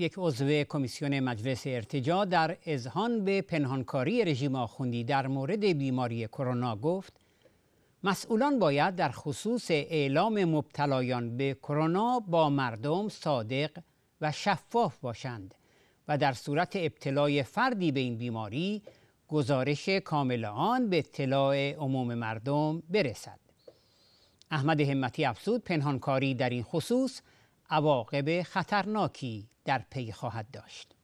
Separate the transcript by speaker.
Speaker 1: یک عضو کمیسیون مجلس ارتجا در اذهان به پنهانکاری رژیم آخوندی در مورد بیماری کرونا گفت مسئولان باید در خصوص اعلام مبتلایان به کرونا با مردم صادق و شفاف باشند و در صورت ابتلای فردی به این بیماری گزارش کامل آن به اطلاع عموم مردم برسد احمد همتی افسود پنهانکاری در این خصوص عواقب خطرناکی در پی خواهد داشت